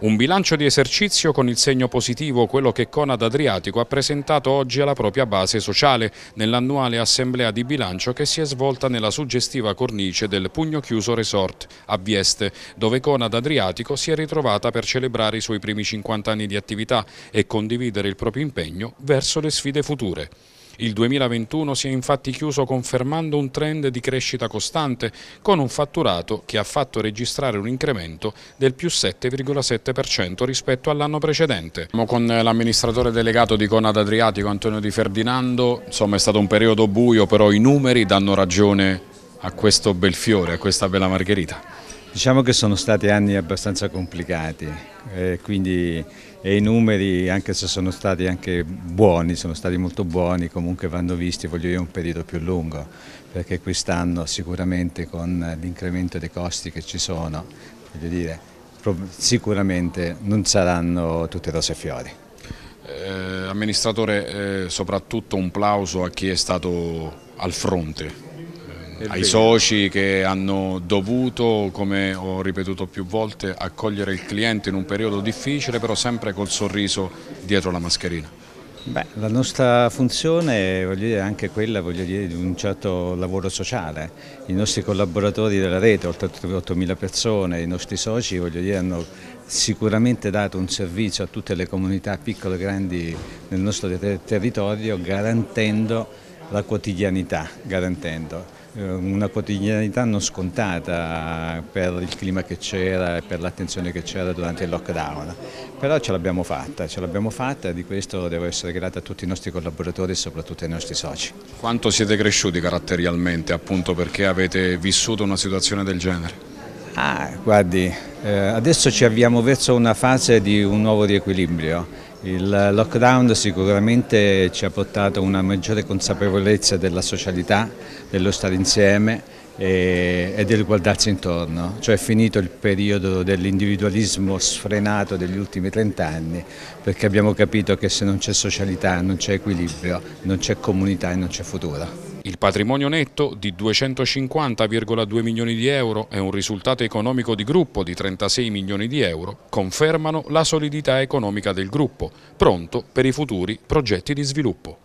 Un bilancio di esercizio con il segno positivo, quello che Conad Adriatico ha presentato oggi alla propria base sociale, nell'annuale assemblea di bilancio che si è svolta nella suggestiva cornice del Pugno Chiuso Resort a Vieste, dove Conad Adriatico si è ritrovata per celebrare i suoi primi 50 anni di attività e condividere il proprio impegno verso le sfide future. Il 2021 si è infatti chiuso confermando un trend di crescita costante con un fatturato che ha fatto registrare un incremento del più 7,7% rispetto all'anno precedente. Con l'amministratore delegato di Conad Adriatico Antonio Di Ferdinando, insomma è stato un periodo buio però i numeri danno ragione a questo bel fiore, a questa bella margherita. Diciamo che sono stati anni abbastanza complicati, eh, quindi e i numeri, anche se sono stati anche buoni, sono stati molto buoni, comunque vanno visti, voglio dire, un periodo più lungo, perché quest'anno sicuramente con l'incremento dei costi che ci sono, voglio dire, sicuramente non saranno tutte rose e fiori. Eh, amministratore, eh, soprattutto un plauso a chi è stato al fronte ai soci che hanno dovuto, come ho ripetuto più volte, accogliere il cliente in un periodo difficile, però sempre col sorriso dietro la mascherina. Beh, la nostra funzione è anche quella dire, di un certo lavoro sociale. I nostri collaboratori della rete, oltre 8.000 persone, i nostri soci dire, hanno sicuramente dato un servizio a tutte le comunità piccole e grandi del nostro territorio garantendo la quotidianità, garantendo eh, una quotidianità non scontata per il clima che c'era e per l'attenzione che c'era durante il lockdown, però ce l'abbiamo fatta, ce l'abbiamo fatta e di questo devo essere grata a tutti i nostri collaboratori e soprattutto ai nostri soci. Quanto siete cresciuti caratterialmente appunto perché avete vissuto una situazione del genere? Ah, guardi, eh, adesso ci avviamo verso una fase di un nuovo riequilibrio. Il lockdown sicuramente ci ha portato a una maggiore consapevolezza della socialità, dello stare insieme e, e del guardarsi intorno. Cioè è finito il periodo dell'individualismo sfrenato degli ultimi 30 anni perché abbiamo capito che se non c'è socialità non c'è equilibrio, non c'è comunità e non c'è futuro. Il patrimonio netto di 250,2 milioni di euro e un risultato economico di gruppo di 36 milioni di euro confermano la solidità economica del gruppo, pronto per i futuri progetti di sviluppo.